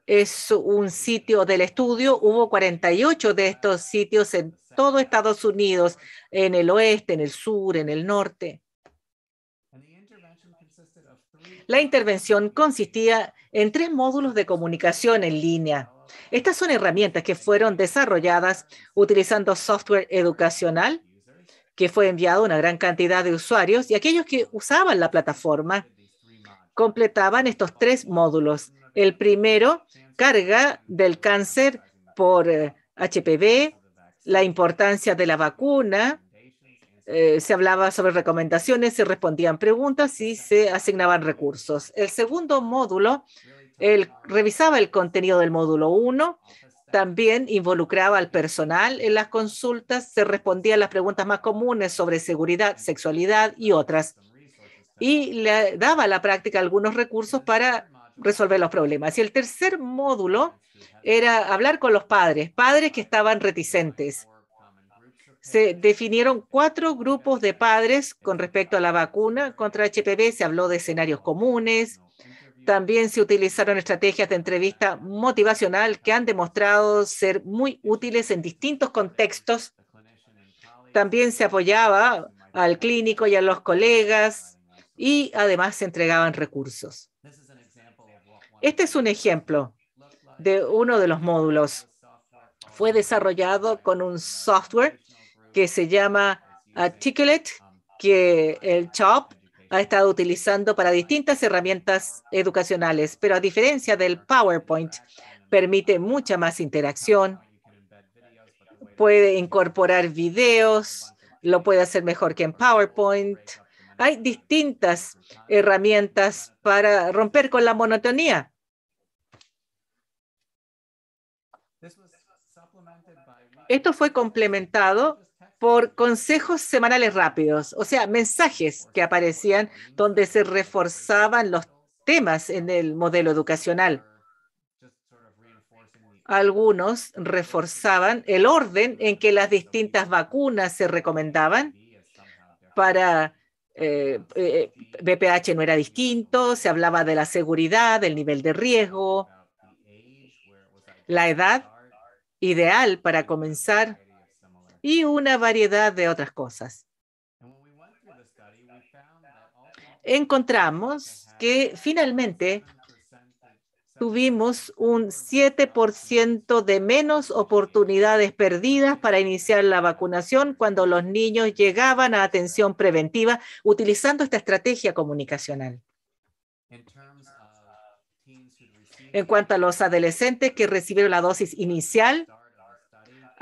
es un sitio del estudio. Hubo 48 de estos sitios en todo Estados Unidos, en el oeste, en el sur, en el norte. La intervención consistía en tres módulos de comunicación en línea. Estas son herramientas que fueron desarrolladas utilizando software educacional que fue enviado a una gran cantidad de usuarios y aquellos que usaban la plataforma completaban estos tres módulos. El primero, carga del cáncer por HPV, eh, la importancia de la vacuna eh, se hablaba sobre recomendaciones, se respondían preguntas y se asignaban recursos. El segundo módulo revisaba el contenido del módulo 1, también involucraba al personal en las consultas, se respondían las preguntas más comunes sobre seguridad, sexualidad y otras, y le daba a la práctica algunos recursos para resolver los problemas. Y el tercer módulo era hablar con los padres, padres que estaban reticentes se definieron cuatro grupos de padres con respecto a la vacuna contra HPV. Se habló de escenarios comunes. También se utilizaron estrategias de entrevista motivacional que han demostrado ser muy útiles en distintos contextos. También se apoyaba al clínico y a los colegas y además se entregaban recursos. Este es un ejemplo de uno de los módulos. Fue desarrollado con un software que se llama Articulate, ah, que el CHOP ha estado utilizando para distintas herramientas educacionales, pero a diferencia del PowerPoint, permite mucha más interacción, puede incorporar videos, lo puede hacer mejor que en PowerPoint. Hay distintas herramientas para romper con la monotonía. Esto fue complementado por consejos semanales rápidos, o sea, mensajes que aparecían donde se reforzaban los temas en el modelo educacional. Algunos reforzaban el orden en que las distintas vacunas se recomendaban para BPH eh, eh, no era distinto, se hablaba de la seguridad, del nivel de riesgo, la edad ideal para comenzar y una variedad de otras cosas. Encontramos que finalmente tuvimos un 7% de menos oportunidades perdidas para iniciar la vacunación cuando los niños llegaban a atención preventiva utilizando esta estrategia comunicacional. En cuanto a los adolescentes que recibieron la dosis inicial,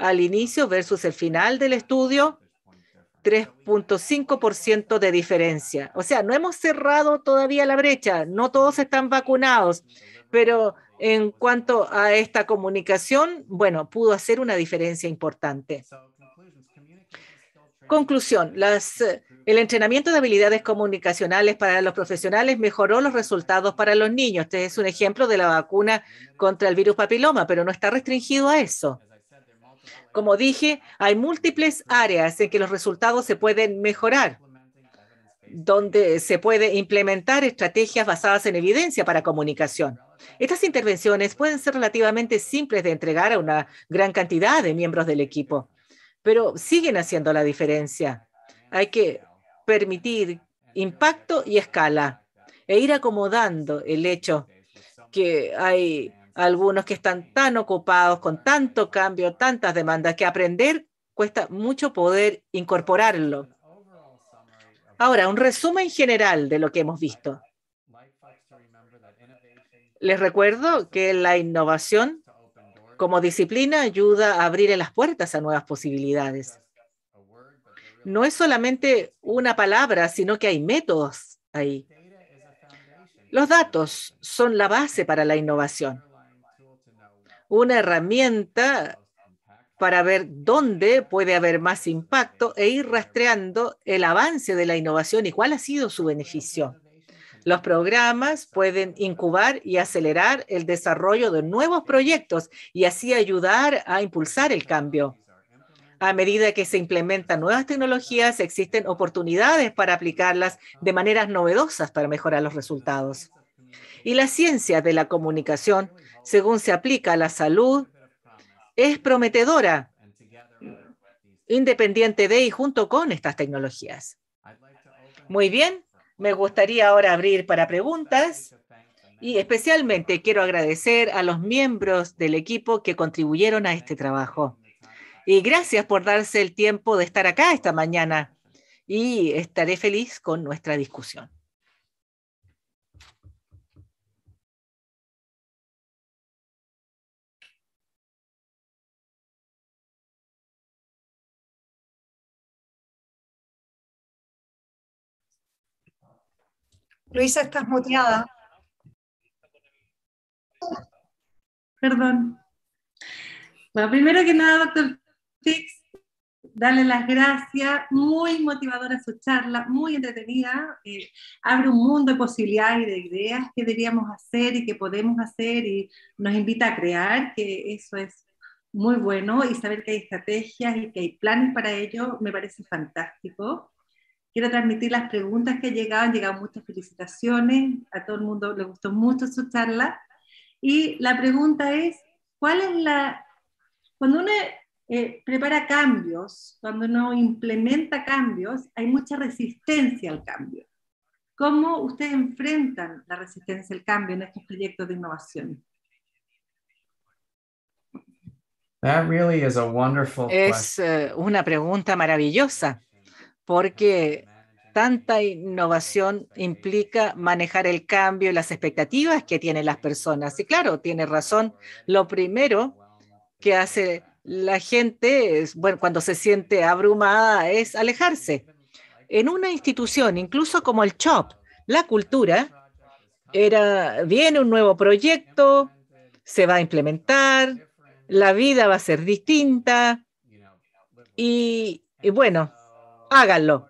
al inicio versus el final del estudio, 3.5% de diferencia. O sea, no hemos cerrado todavía la brecha, no todos están vacunados, pero en cuanto a esta comunicación, bueno, pudo hacer una diferencia importante. Conclusión, las, el entrenamiento de habilidades comunicacionales para los profesionales mejoró los resultados para los niños. Este es un ejemplo de la vacuna contra el virus papiloma, pero no está restringido a eso. Como dije, hay múltiples áreas en que los resultados se pueden mejorar, donde se puede implementar estrategias basadas en evidencia para comunicación. Estas intervenciones pueden ser relativamente simples de entregar a una gran cantidad de miembros del equipo, pero siguen haciendo la diferencia. Hay que permitir impacto y escala e ir acomodando el hecho que hay algunos que están tan ocupados con tanto cambio, tantas demandas, que aprender cuesta mucho poder incorporarlo. Ahora, un resumen general de lo que hemos visto. Les recuerdo que la innovación como disciplina ayuda a abrir las puertas a nuevas posibilidades. No es solamente una palabra, sino que hay métodos ahí. Los datos son la base para la innovación una herramienta para ver dónde puede haber más impacto e ir rastreando el avance de la innovación y cuál ha sido su beneficio. Los programas pueden incubar y acelerar el desarrollo de nuevos proyectos y así ayudar a impulsar el cambio. A medida que se implementan nuevas tecnologías, existen oportunidades para aplicarlas de maneras novedosas para mejorar los resultados. Y la ciencia de la comunicación según se aplica a la salud, es prometedora, independiente de y junto con estas tecnologías. Muy bien, me gustaría ahora abrir para preguntas y especialmente quiero agradecer a los miembros del equipo que contribuyeron a este trabajo. Y gracias por darse el tiempo de estar acá esta mañana y estaré feliz con nuestra discusión. Luisa, estás muteada. Perdón. Bueno, primero que nada, doctor Fix, darle las gracias. Muy motivadora su charla, muy entretenida. Eh, abre un mundo de posibilidades y de ideas que deberíamos hacer y que podemos hacer y nos invita a crear, que eso es muy bueno y saber que hay estrategias y que hay planes para ello me parece fantástico. Quiero transmitir las preguntas que llegaban, Llegaron muchas felicitaciones, a todo el mundo le gustó mucho su charla. Y la pregunta es, ¿cuál es la... Cuando uno eh, prepara cambios, cuando uno implementa cambios, hay mucha resistencia al cambio. ¿Cómo ustedes enfrentan la resistencia al cambio en estos proyectos de innovación? es eh, una pregunta maravillosa porque tanta innovación implica manejar el cambio y las expectativas que tienen las personas. Y claro, tiene razón. Lo primero que hace la gente, bueno, cuando se siente abrumada, es alejarse. En una institución, incluso como el CHOP, la cultura era, viene un nuevo proyecto, se va a implementar, la vida va a ser distinta. y bueno, háganlo.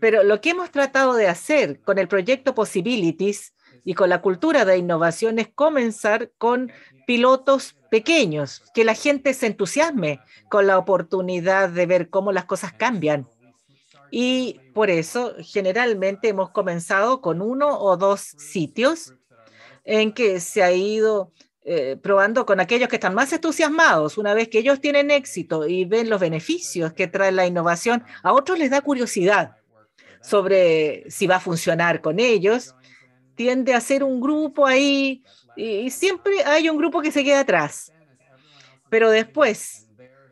Pero lo que hemos tratado de hacer con el proyecto Possibilities y con la cultura de innovación es comenzar con pilotos pequeños, que la gente se entusiasme con la oportunidad de ver cómo las cosas cambian. Y por eso generalmente hemos comenzado con uno o dos sitios en que se ha ido eh, probando con aquellos que están más entusiasmados, una vez que ellos tienen éxito y ven los beneficios que trae la innovación, a otros les da curiosidad sobre si va a funcionar con ellos, tiende a ser un grupo ahí y siempre hay un grupo que se queda atrás. Pero después,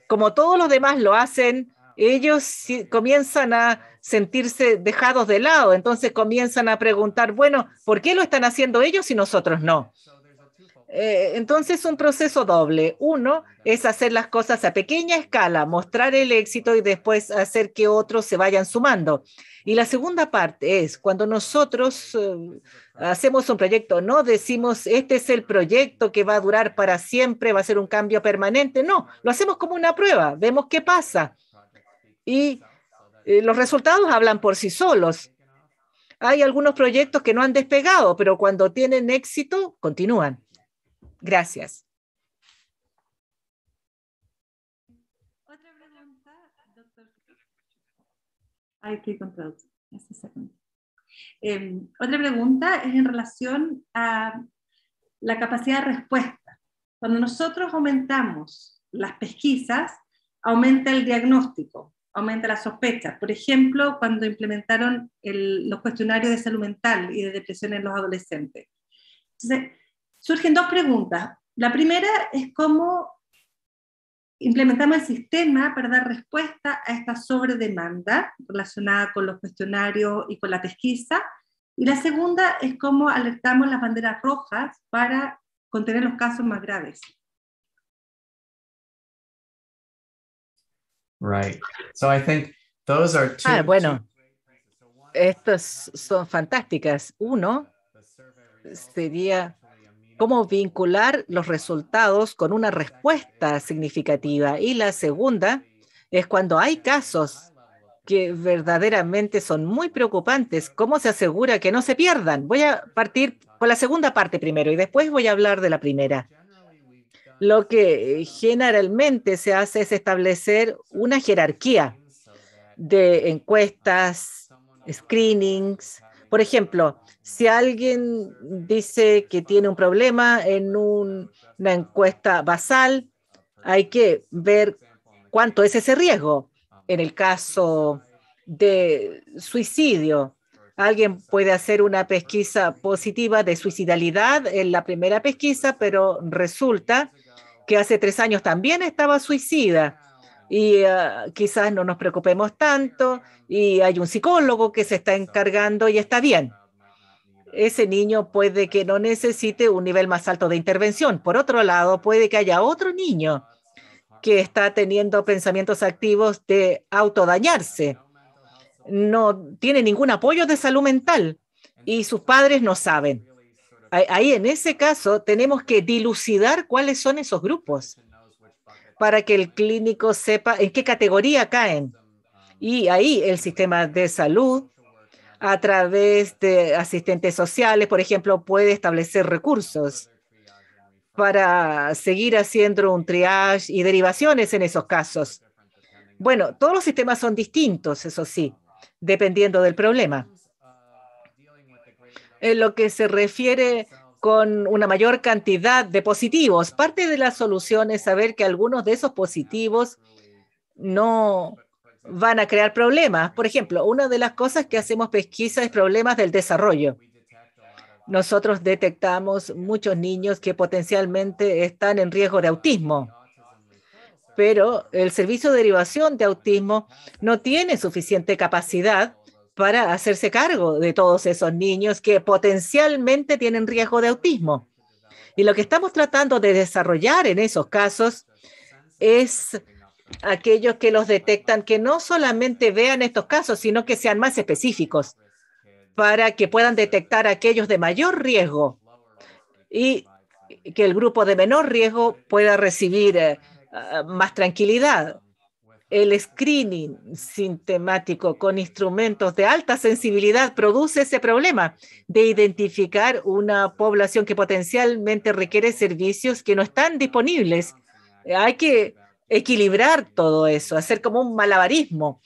como todos los demás lo hacen, ellos comienzan a sentirse dejados de lado, entonces comienzan a preguntar, bueno, ¿por qué lo están haciendo ellos y nosotros no? Eh, entonces un proceso doble. Uno es hacer las cosas a pequeña escala, mostrar el éxito y después hacer que otros se vayan sumando. Y la segunda parte es cuando nosotros eh, hacemos un proyecto, no decimos, este es el proyecto que va a durar para siempre, va a ser un cambio permanente. No, lo hacemos como una prueba, vemos qué pasa. Y eh, los resultados hablan por sí solos. Hay algunos proyectos que no han despegado, pero cuando tienen éxito, continúan. Gracias. Otra pregunta, doctor. Este em, otra pregunta es en relación a la capacidad de respuesta. Cuando nosotros aumentamos las pesquisas, aumenta el diagnóstico, aumenta la sospecha. Por ejemplo, cuando implementaron los cuestionarios de salud mental y de depresión en los adolescentes. Entonces, surgen dos preguntas. La primera es cómo implementamos el sistema para dar respuesta a esta sobredemanda relacionada con los cuestionarios y con la pesquisa. Y la segunda es cómo alertamos las banderas rojas para contener los casos más graves. Right. So I think those are two, ah, bueno, estas son fantásticas. Uno sería cómo vincular los resultados con una respuesta significativa. Y la segunda es cuando hay casos que verdaderamente son muy preocupantes, ¿cómo se asegura que no se pierdan? Voy a partir con la segunda parte primero y después voy a hablar de la primera. Lo que generalmente se hace es establecer una jerarquía de encuestas, screenings, por ejemplo, si alguien dice que tiene un problema en una encuesta basal, hay que ver cuánto es ese riesgo. En el caso de suicidio, alguien puede hacer una pesquisa positiva de suicidalidad en la primera pesquisa, pero resulta que hace tres años también estaba suicida y ah, quizás no nos preocupemos tanto y hay un psicólogo que se está encargando y está bien. Ese niño puede que no necesite un nivel más alto de intervención. Por otro lado, puede que haya otro niño que está teniendo pensamientos activos de autodañarse. No tiene ningún apoyo de salud mental y sus padres no saben. Ahí en ese caso tenemos que dilucidar cuáles son esos grupos para que el clínico sepa en qué categoría caen. Y ahí el sistema de salud, a través de asistentes sociales, por ejemplo, puede establecer recursos para seguir haciendo un triage y derivaciones en esos casos. Bueno, todos los sistemas son distintos, eso sí, dependiendo del problema. En lo que se refiere con una mayor cantidad de positivos. Parte de la solución es saber que algunos de esos positivos no van a crear problemas. Por ejemplo, una de las cosas que hacemos pesquisa es problemas del desarrollo. Nosotros detectamos muchos niños que potencialmente están en riesgo de autismo, pero el servicio de derivación de autismo no tiene suficiente capacidad para hacerse cargo de todos esos niños que potencialmente tienen riesgo de autismo. Y lo que estamos tratando de desarrollar en esos casos es aquellos que los detectan, que no solamente vean estos casos, sino que sean más específicos para que puedan detectar aquellos de mayor riesgo y que el grupo de menor riesgo pueda recibir eh, más tranquilidad el screening sintemático con instrumentos de alta sensibilidad produce ese problema de identificar una población que potencialmente requiere servicios que no están disponibles. Hay que equilibrar todo eso, hacer como un malabarismo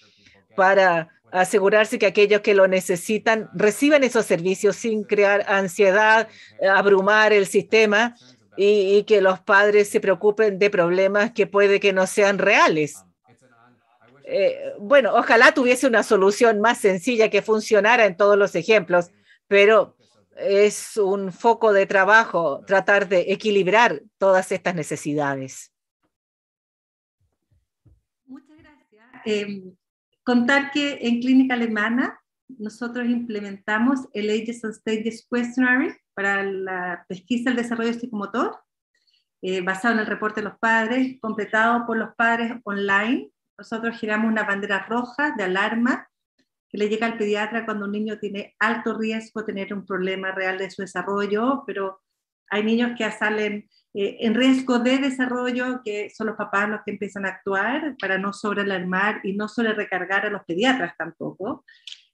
para asegurarse que aquellos que lo necesitan reciban esos servicios sin crear ansiedad, abrumar el sistema y, y que los padres se preocupen de problemas que puede que no sean reales. Eh, bueno, ojalá tuviese una solución más sencilla que funcionara en todos los ejemplos, pero es un foco de trabajo tratar de equilibrar todas estas necesidades. Muchas gracias. Eh, contar que en Clínica Alemana nosotros implementamos el Ages and Stages Questionnaire para la pesquisa del desarrollo psicomotor, eh, basado en el reporte de los padres, completado por los padres online nosotros giramos una bandera roja de alarma que le llega al pediatra cuando un niño tiene alto riesgo de tener un problema real de su desarrollo, pero hay niños que salen eh, en riesgo de desarrollo, que son los papás los que empiezan a actuar para no sobrealarmar y no recargar a los pediatras tampoco.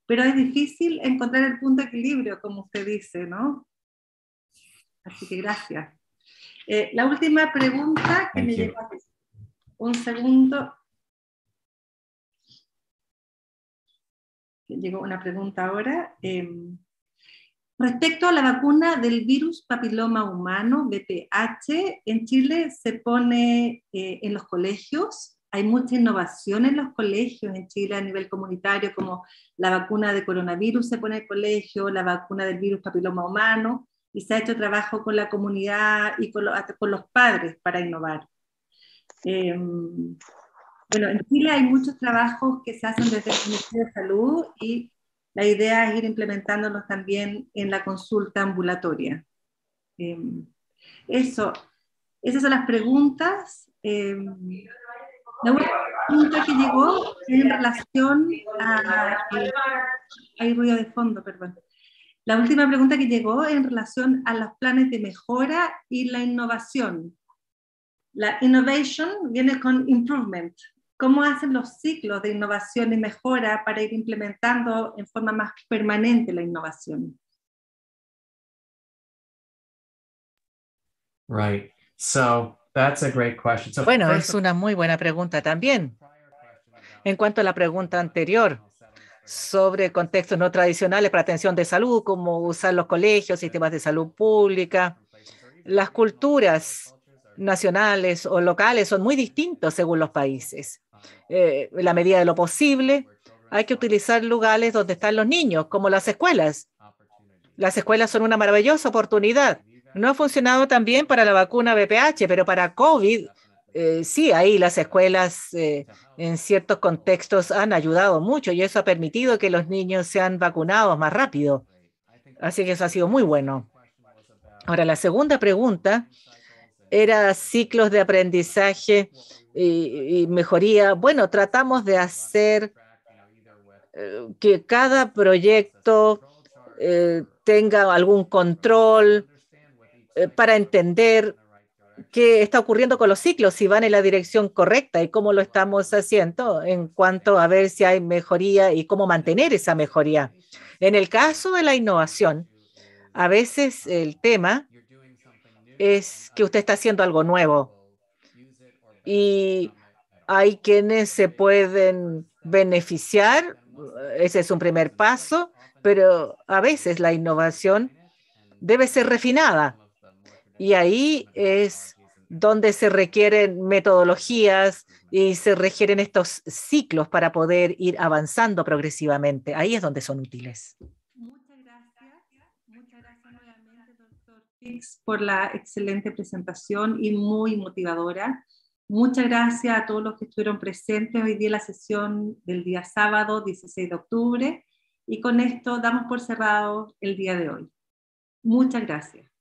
Pero es difícil encontrar el punto de equilibrio, como usted dice, ¿no? Así que gracias. Eh, la última pregunta que me you. llegó. Un segundo. llegó una pregunta ahora. Em, respecto a la vacuna del virus papiloma humano, BPH, en Chile se pone eh, en los colegios. Hay mucha innovación en los colegios en Chile a nivel comunitario, como la vacuna de coronavirus se pone en el colegio, la vacuna del virus papiloma humano, y se ha hecho trabajo con la comunidad y con, los padres para innovar. Eh, bueno, en Chile hay muchos trabajos que se hacen desde el Ministerio de Salud y la idea es ir implementándolos también en la consulta ambulatoria. Em, eso, esas son las preguntas. Em, la última pregunta que llegó en relación a... hay ruido de fondo, perdón. La última pregunta que llegó en relación a los planes de mejora y la innovación. La innovation viene con improvement, cómo hacen los ciclos de innovación y mejora para ir implementando en forma más permanente la innovación. Right. So that's a great question. bueno, es una muy buena pregunta también. En cuanto a la pregunta anterior sobre contextos no tradicionales para atención de salud, como usar los colegios, sistemas de salud pública, las culturas nacionales o locales son muy distintos según los países. Eh, la medida de lo posible, hay que utilizar lugares donde están los niños, como las escuelas. Las escuelas son una maravillosa oportunidad. No ha funcionado tan bien para la vacuna BPH, pero para COVID, eh, sí, ahí las escuelas eh, en ciertos contextos han ayudado mucho y eso ha permitido que los niños sean vacunados más rápido. Así que eso ha sido muy bueno. Ahora, la segunda pregunta era ciclos de aprendizaje y, mejoría. Bueno, tratamos de hacer eh, que cada proyecto eh, tenga algún control eh, para entender qué está ocurriendo con los ciclos, si van en la dirección correcta y cómo lo estamos haciendo en cuanto a ver si hay mejoría y cómo mantener esa mejoría. En el caso de la innovación, a veces el tema es que usted está haciendo algo nuevo y hay quienes se pueden beneficiar, ese es un primer paso, pero a veces la innovación debe ser refinada y ahí es donde se requieren metodologías y se requieren estos ciclos para poder ir avanzando progresivamente. Ahí es donde son útiles. Muchas gracias. Muchas gracias doctor Fix, por la excelente presentación y muy motivadora. Muchas gracias a todos los que estuvieron presentes hoy día en la sesión del día sábado 16 de octubre y con esto damos por cerrado el día de hoy. Muchas gracias.